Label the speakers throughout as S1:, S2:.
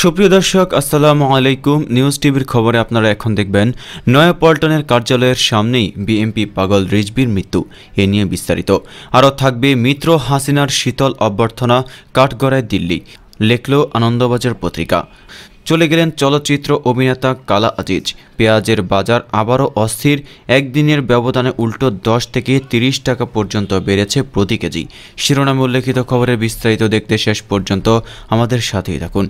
S1: সুপ্রিয় দর্শক আসসালামু আলাইকুম নিউজ টিভির খবরে আপনারা এখন দেখবেন নয়াপল্টনের কার্যালয়ের সামনেই বিএমপি পাগল রিজবির মৃত্যু এ নিয়ে বিস্তারিত আরও থাকবে মিত্র হাসিনার শীতল অভ্যর্থনা কাঠগড়ায় দিল্লি লেখল আনন্দবাজার পত্রিকা চলে গেলেন চলচ্চিত্র অভিনেতা কালা আজিজ পেঁয়াজের বাজার আবারও অস্থির একদিনের ব্যবধানে উল্টো দশ থেকে তিরিশ টাকা পর্যন্ত বেড়েছে প্রতি কেজি শিরোনামে উল্লেখিত খবরের বিস্তারিত দেখতে শেষ পর্যন্ত আমাদের সাথেই থাকুন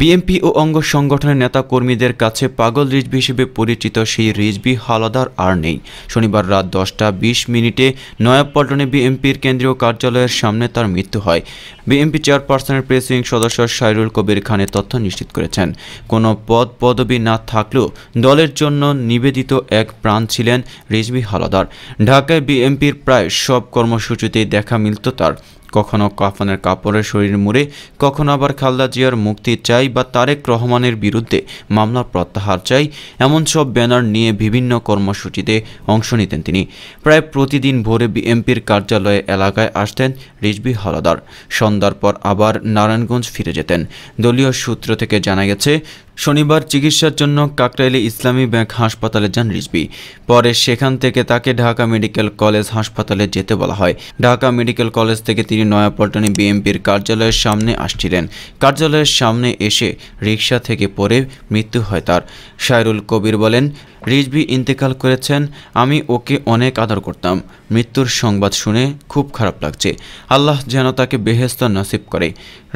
S1: বিএনপি ও অঙ্গ সংগঠনের নেতা কর্মীদের কাছে পাগল রিজবি হিসেবে পরিচিত সেই রিজবি হালাদার আর নেই শনিবার রাত দশটা বিশ মিনিটে নয়াপল্টনে বিএনপির কেন্দ্রীয় কার্যালয়ের সামনে তার মৃত্যু হয় বিএনপি চেয়ারপারসনের প্রেসিং সদস্য সাইরুল কবির খানের তথ্য নিশ্চিত করেছেন কোনো পদ পদবি না থাকলেও দলের জন্য নিবেদিত এক প্রাণ ছিলেন রিজবি হালাদার ঢাকায় বিএনপির প্রায় সব কর্মসূচিতেই দেখা মিলত তার কখনো কাফনের কাপড়ের শরীর মুড়ে কখনো আবার খালদা জিয়ার মুক্তি চাই বা তারেক রহমানের বিরুদ্ধে মামলা প্রত্যাহার চাই এমন সব ব্যানার নিয়ে বিভিন্ন কর্মসূচিতে অংশ নিতেন তিনি প্রায় প্রতিদিন ভোরে বিএমপির কার্যালয়ে এলাকায় আসতেন রিজবি হলাদার সন্ধ্যার পর আবার নারায়ণগঞ্জ ফিরে যেতেন দলীয় সূত্র থেকে জানা গেছে শনিবার চিকিৎসার জন্য কাকরাইলি ইসলামী ব্যাংক হাসপাতালে যান রিজবি পরে সেখান থেকে তাকে ঢাকা মেডিকেল কলেজ হাসপাতালে যেতে বলা হয় ঢাকা মেডিকেল কলেজ থেকে তিনি নয়াপল্টনে বিএমপির কার্যালয়ের সামনে আসছিলেন কার্যালয়ের সামনে এসে রিকশা থেকে পড়ে মৃত্যু হয় তার সায়রুল কবির বলেন রিজভি ইন্তেকাল করেছেন আমি ওকে অনেক আদর করতাম মৃত্যুর সংবাদ শুনে খুব খারাপ লাগছে আল্লাহ যেন তাকে বেহেস্ত নসিব করে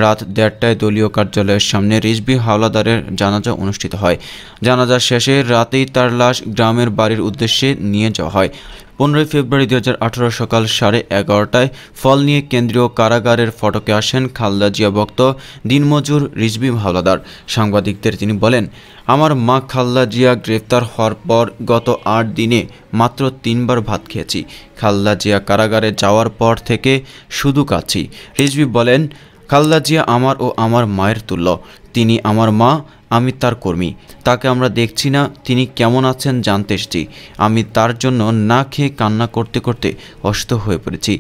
S1: রাত দেড়টায় দলীয় কার্যালয়ের সামনে রিজভি হাওলাদারের জানাজা অনুষ্ঠিত হয় জানাজার শেষে রাতেই তার লাশ গ্রামের বাড়ির উদ্দেশ্যে নিয়ে যাওয়া হয় পনেরোই ফেব্রুয়ারি দু হাজার সকাল সাড়ে এগারোটায় ফল নিয়ে কেন্দ্রীয় কারাগারের ফটকে আসেন খালদা জিয়া ভক্ত দিনমজুর রিজবি হাওলাদার সাংবাদিকদের তিনি বলেন আমার মা খালদা জিয়া গ্রেফতার হওয়ার পর গত আট দিনে মাত্র তিনবার ভাত খেয়েছি খালদা জিয়া কারাগারে যাওয়ার পর থেকে শুধু কাছি রিজবি বলেন খালদা জিয়া আমার ও আমার মায়ের তুল্য তিনি আমার মা আমি তার কর্মী তাকে আমরা দেখছি না তিনি কেমন আছেন জানতে এসছি আমি তার জন্য না খেয়ে কান্না করতে করতে অসুস্থ হয়ে পড়েছি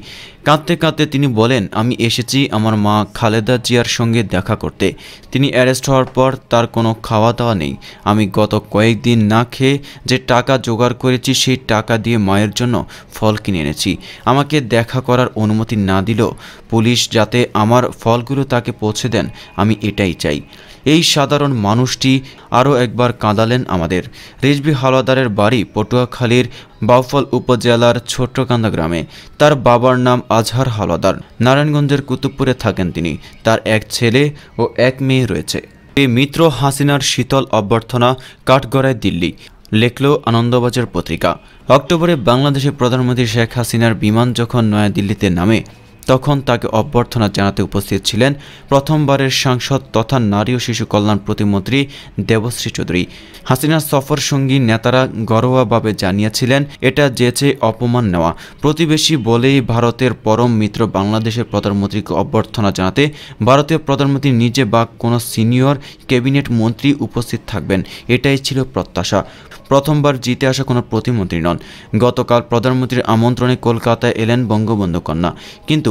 S1: কাঁদতে কাঁদতে তিনি বলেন আমি এসেছি আমার মা খালেদা জিয়ার সঙ্গে দেখা করতে তিনি অ্যারেস্ট হওয়ার পর তার কোনো খাওয়া দাওয়া নেই আমি গত কয়েকদিন না খেয়ে যে টাকা জোগাড় করেছি সেই টাকা দিয়ে মায়ের জন্য ফল কিনে এনেছি আমাকে দেখা করার অনুমতি না দিলেও পুলিশ যাতে আমার ফলগুলো তাকে পৌঁছে দেন আমি এটাই চাই এই সাধারণ মানুষটি আরও একবার কাঁদালেন আমাদের রিজবি হালদারের বাড়ি পটুয়াখালীর বাউফল উপজেলার ছোট্টকান্দা গ্রামে তার বাবার নাম আজহার হাওলাদার নারায়ণগঞ্জের কুতুবপুরে থাকেন তিনি তার এক ছেলে ও এক মেয়ে রয়েছে এই মিত্র হাসিনার শীতল অভ্যর্থনা কাঠগড়ায় দিল্লি লেখল আনন্দবাজার পত্রিকা অক্টোবরে বাংলাদেশের প্রধানমন্ত্রী শেখ হাসিনার বিমান যখন নয়াদিল্লিতে নামে তখন তাকে অভ্যর্থনা জানাতে উপস্থিত ছিলেন প্রথমবারের সাংসদ তথা নারী ও শিশু কল্যাণ প্রতিমন্ত্রী দেবশ্রী চৌধুরী হাসিনার সফর সঙ্গী নেতারা গরোয়াভাবে জানিয়েছিলেন এটা যেচে অপমান নেওয়া প্রতিবেশী বলেই ভারতের পরম মিত্র বাংলাদেশের প্রধানমন্ত্রীকে অভ্যর্থনা জানাতে ভারতীয় প্রধানমন্ত্রী নিজে বা কোনো সিনিয়র ক্যাবিনেট মন্ত্রী উপস্থিত থাকবেন এটাই ছিল প্রত্যাশা প্রথমবার জিতে আসা কোনো প্রতিমন্ত্রী নন গতকাল প্রধানমন্ত্রীর আমন্ত্রণে কলকাতায় এলেন বঙ্গবন্ধু কন্যা কিন্তু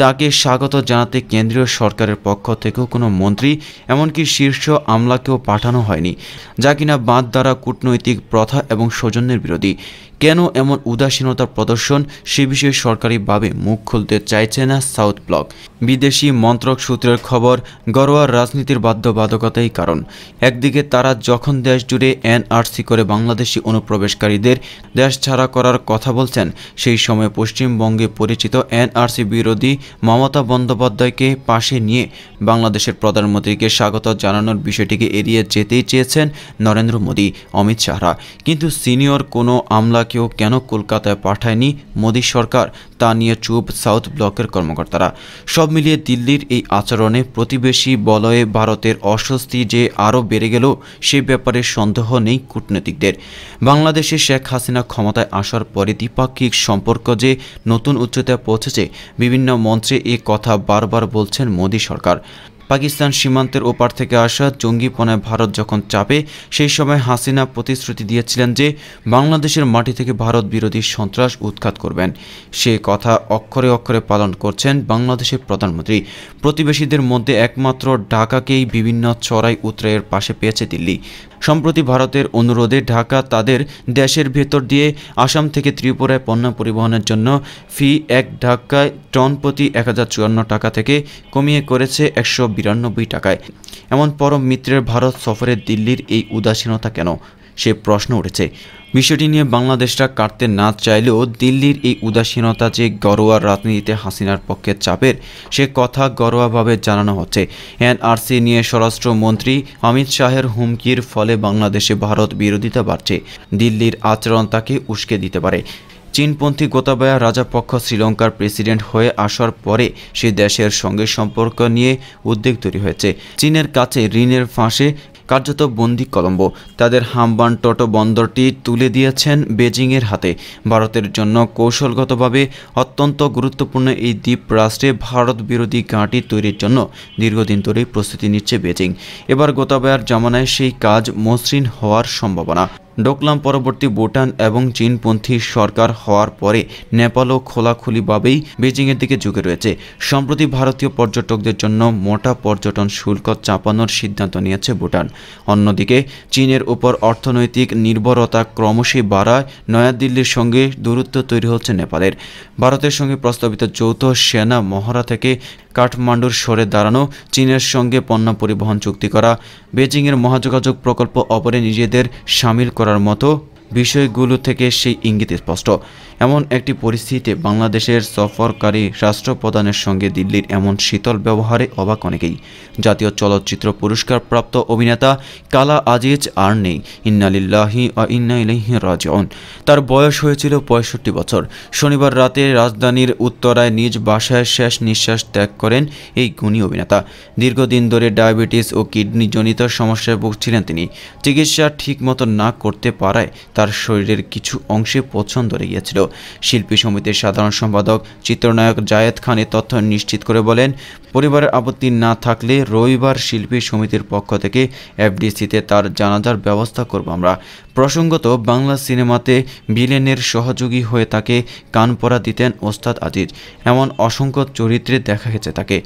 S1: তাকে স্বাগত জানাতে কেন্দ্রীয় সরকারের পক্ষ থেকেও কোনো মন্ত্রী এমনকি শীর্ষ আমলাকেও পাঠানো হয়নি যা কিনা বাঁধ দ্বারা কূটনৈতিক প্রথা এবং সৌজন্যের বিরোধী কেন এমন উদাসীনতা প্রদর্শন সে বিষয়ে সরকারিভাবে মুখ খুলতে চাইছে না সাউথ ব্লক বিদেশি মন্ত্রক সূত্রের খবর গরোয়ার রাজনীতির বাধ্যবাধকতাই কারণ একদিকে তারা যখন দেশ জুড়ে এনআরসি করে বাংলাদেশি অনুপ্রবেশকারীদের দেশ ছাড়া করার কথা বলছেন সেই সময় পশ্চিমবঙ্গে পরিচিত এনআরসি বিরোধী মমতা বন্দ্যোপাধ্যায়কে পাশে নিয়ে বাংলাদেশের প্রধানমন্ত্রীকে স্বাগত জানানোর বিষয়টিকে এড়িয়ে যেতেই চেয়েছেন নরেন্দ্র মোদী অমিত শাহরা কিন্তু সিনিয়র কোনো আমলাকেও কেন কলকাতায় পাঠায়নি মোদী সরকার তা নিয়ে চুপ সাউথ ব্লকের কর্মকর্তারা সব মিলিয়ে দিল্লির এই আচরণে প্রতিবেশী বলয়ে ভারতের অস্বস্তি যে আরও বেড়ে গেল সে ব্যাপারে সন্দেহ নেই কূটনীতিকদের বাংলাদেশে শেখ হাসিনা ক্ষমতায় আসার পরে দ্বিপাক্ষিক সম্পর্ক যে নতুন উচ্চতায় পৌঁছেছে বিভিন্ন মঞ্চে এ কথা বারবার বলছেন মোদী সরকার পাকিস্তান সীমান্তের ওপার থেকে আসা জঙ্গিপনায় ভারত যখন চাপে সেই সময় হাসিনা প্রতিশ্রুতি দিয়েছিলেন যে বাংলাদেশের মাটি থেকে ভারত বিরোধী সন্ত্রাস উৎখাত করবেন সে কথা অক্ষরে অক্ষরে পালন করছেন বাংলাদেশের প্রধানমন্ত্রী প্রতিবেশীদের মধ্যে একমাত্র ঢাকাকেই বিভিন্ন চড়াই উত্রায়ের পাশে পেয়েছে দিল্লি সম্প্রতি ভারতের অনুরোধে ঢাকা তাদের দেশের ভেতর দিয়ে আসাম থেকে ত্রিপুরায় পণ্য পরিবহনের জন্য ফি এক ঢাকায় টন প্রতি এক টাকা থেকে কমিয়ে করেছে একশো বিরানব্বই টাকায় এমন পরম মিত্রের ভারত সফরে দিল্লির এই উদাসীনতা কেন সে প্রশ্ন উঠেছে বিষয়টি নিয়ে বাংলাদেশরা কাটতে না চাইলেও দিল্লির এই উদাসীনতা যে গরোয়া রাজনীতিতে হাসিনার পক্ষে চাপের সে কথা গরোয়াভাবে জানানো হচ্ছে এনআরসি নিয়ে স্বরাষ্ট্রমন্ত্রী অমিত শাহের হুমকির ফলে বাংলাদেশে ভারত বিরোধিতা বাড়ছে দিল্লির আচরণ তাকে উস্কে দিতে পারে চীনপন্থী গোতাবায়া রাজাপক্ষ শ্রীলঙ্কার প্রেসিডেন্ট হয়ে আসার পরে সে দেশের সঙ্গে সম্পর্ক নিয়ে উদ্বেগ তৈরি হয়েছে চীনের কাছে ঋণের ফাঁসে কার্যত বন্দি কলম্বো তাদের হামবান টটো বন্দরটি তুলে দিয়েছেন বেজিংয়ের হাতে ভারতের জন্য কৌশলগতভাবে অত্যন্ত গুরুত্বপূর্ণ এই দ্বীপ রাষ্ট্রে ভারত বিরোধী গাঁটি তৈরির জন্য দীর্ঘদিন ধরেই প্রস্তুতি নিচ্ছে বেজিং এবার গোতাবায়ার জামানায় সেই কাজ মসৃণ হওয়ার সম্ভাবনা ডোকলাম পরবর্তী ভুটান এবং চীনপন্থী সরকার হওয়ার পরে নেপালও খোলাখুলিভাবেই বেজিংয়ের দিকে ঝুঁকে রয়েছে সম্প্রতি ভারতীয় পর্যটকদের জন্য মোটা পর্যটন শুল্ক চাপানোর সিদ্ধান্ত নিয়েছে ভুটান অন্যদিকে চীনের উপর অর্থনৈতিক নির্ভরতা ক্রমশই বাড়ায় নয়াদিল্লির সঙ্গে দূরত্ব তৈরি হচ্ছে নেপালের ভারতের সঙ্গে প্রস্তাবিত যৌথ সেনা মহড়া থেকে কাঠমান্ডুর সরে দাঁড়ানো চীনের সঙ্গে পণ্য পরিবহন চুক্তি করা বেজিংয়ের মহাযোগাযোগ প্রকল্প অপরে নিজেদের সামিল করার মতো বিষয়গুলো থেকে সেই ইঙ্গিত স্পষ্ট এমন একটি পরিস্থিতিতে বাংলাদেশের সফরকারী রাষ্ট্রপ্রধানের সঙ্গে দিল্লির এমন শীতল ব্যবহারে অবাক অনেকেই জাতীয় চলচ্চিত্র পুরস্কার প্রাপ্ত অভিনেতা কালা আজিজ আর নেই ইন্নালিল্লাহি ইন্না ইলাইহি রাজিউন তার বয়স হয়েছিল পঁয়ষট্টি বছর শনিবার রাতে রাজধানীর উত্তরায় নিজ বাসায় শেষ নিঃশ্বাস ত্যাগ করেন এই গুণী অভিনেতা দীর্ঘদিন ধরে ডায়াবেটিস ও কিডনিজনিত সমস্যায় ভুগছিলেন তিনি চিকিৎসা ঠিকমতো না করতে পারায় তার শরীরের কিছু অংশে পছন্দ ধরে গিয়েছিল শিল্পী সমিতির সাধারণ সম্পাদক চিত্রনায়ক জায়েদ খান তথ্য নিশ্চিত করে বলেন পরিবারের আপত্তি না থাকলে রবিবার শিল্পী সমিতির পক্ষ থেকে এফডিসিতে তার জানাজার ব্যবস্থা করব আমরা প্রসঙ্গত বাংলা সিনেমাতে বিলেনের সহযোগী হয়ে তাকে কানপড়া দিতেন ওস্তাদ আজিজ এমন অসংখ্য চরিত্রে দেখা গেছে তাকে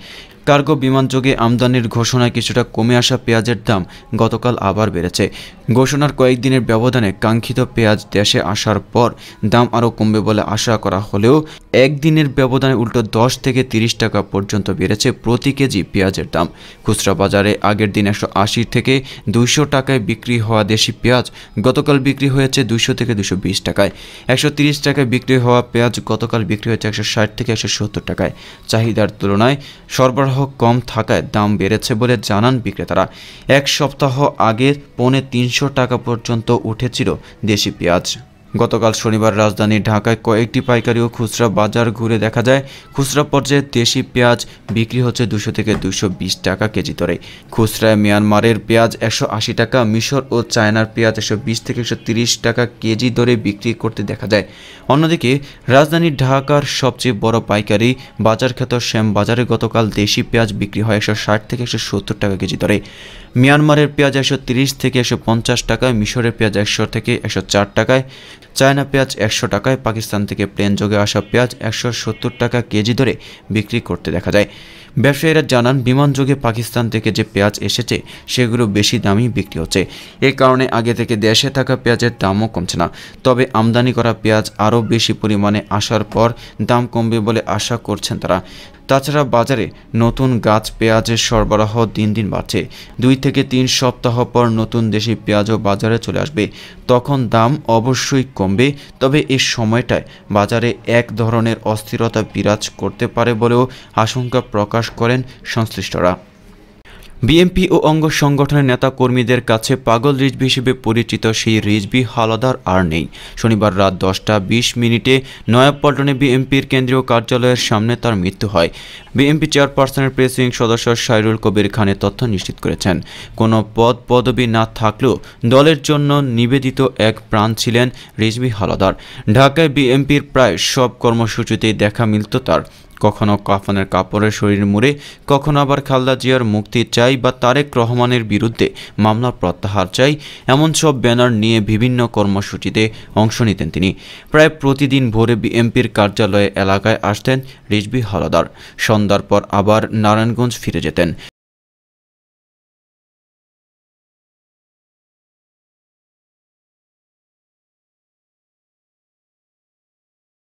S1: কার্গো বিমানযোগে আমদানির ঘোষণায় কিছুটা কমে আসা পেঁয়াজের দাম গতকাল আবার বেড়েছে ঘোষণার কয়েকদিনের ব্যবধানে কাঙ্ক্ষিত পেঁয়াজ দেশে আসার পর দাম আরও কমবে বলে আশা করা হলেও একদিনের ব্যবধানে উল্টো দশ থেকে তিরিশ টাকা পর্যন্ত বেড়েছে প্রতি কেজি পেঁয়াজের দাম খুচরা বাজারে আগের দিন একশো আশি থেকে দুইশো টাকায় বিক্রি হওয়া দেশি পেঁয়াজ গতকাল বিক্রি হয়েছে দুইশো থেকে দুশো বিশ টাকায় একশো তিরিশ টাকায় বিক্রি হওয়া পেঁয়াজ গতকাল বিক্রি হয়েছে একশো ষাট থেকে একশো সত্তর টাকায় চাহিদার তুলনায় সরবরাহ কম থাকায় দাম বেড়েছে বলে জানান বিক্রেতারা এক সপ্তাহ আগে পৌনে তিনশো টাকা পর্যন্ত উঠেছিল দেশি পেঁয়াজ গতকাল শনিবার রাজধানী ঢাকায় কয়েকটি পাইকারি ও খুচরা বাজার ঘুরে দেখা যায় খুচরা পর্যায়ে দেশি পেঁয়াজ বিক্রি হচ্ছে দুশো থেকে দুশো টাকা কেজি দরে খুচরায় মিয়ানমারের পেঁয়াজ একশো টাকা মিশর ও চায়নার পেঁয়াজ একশো থেকে একশো টাকা কেজি দরে বিক্রি করতে দেখা যায় অন্যদিকে রাজধানী ঢাকার সবচেয়ে বড় পাইকারি বাজার খ্যাত শ্যাম বাজারে গতকাল দেশি পেঁয়াজ বিক্রি হয় একশো থেকে একশো টাকা কেজি দরে মিয়ানমারের পেঁয়াজ একশো থেকে একশো টাকা মিশরের পেঁয়াজ একশো থেকে একশো টাকায় চায়না পেঁয়াজ একশো টাকায় পাকিস্তান থেকে প্লেন যোগে আসা পেঁয়াজ একশো সত্তর টাকা কেজি ধরে বিক্রি করতে দেখা যায় ব্যবসায়ীরা জানান বিমান যোগে পাকিস্তান থেকে যে পেঁয়াজ এসেছে সেগুলো বেশি দামি বিক্রি হচ্ছে এ কারণে আগে থেকে দেশে থাকা পেঁয়াজের দামও কমছে না তবে আমদানি করা পেঁয়াজ আরও বেশি পরিমাণে আসার পর দাম কমবে বলে আশা করছেন তারা তাছাড়া বাজারে নতুন গাছ পেঁয়াজের সরবরাহ দিন দিন বাড়ছে দুই থেকে তিন সপ্তাহ পর নতুন দেশি পেঁয়াজও বাজারে চলে আসবে তখন দাম অবশ্যই কমবে তবে এ সময়টায় বাজারে এক ধরনের অস্থিরতা বিরাজ করতে পারে বলেও আশঙ্কা প্রকাশ করেন সংশ্লিষ্টরা বিএমপি ও অঙ্গ সংগঠনের নেতা কর্মীদের কাছে পাগল রিজবি হিসেবে পরিচিত সেই রিজবি হালাদার আর নেই শনিবার রাত দশটা বিশ মিনিটে নয়াপল্টনে বিএমপির কেন্দ্রীয় কার্যালয়ের সামনে তার মৃত্যু হয় বিএমপি চেয়ারপারসনের প্রেসিং সদস্য সাইরুল কবির খানের তথ্য নিশ্চিত করেছেন কোনো পদ পদবি না থাকলেও দলের জন্য নিবেদিত এক প্রাণ ছিলেন রিজবি হালাদার ঢাকায় বিএমপির প্রায় সব কর্মসূচিতেই দেখা মিলত তার কখনো কাফনের কাপড়ে শরীর মুড়ে কখনো আবার খালদা জিয়ার মুক্তি চাই বা তারেক রহমানের বিরুদ্ধে মামলা প্রত্যাহার চাই এমন সব ব্যানার নিয়ে বিভিন্ন কর্মসূচিতে অংশ নিতেন তিনি প্রায় প্রতিদিন ভোরে বিএমপির কার্যালয়ে এলাকায় আসতেন রিজবি হলাদার সন্ধ্যার পর আবার নারায়ণগঞ্জ ফিরে যেতেন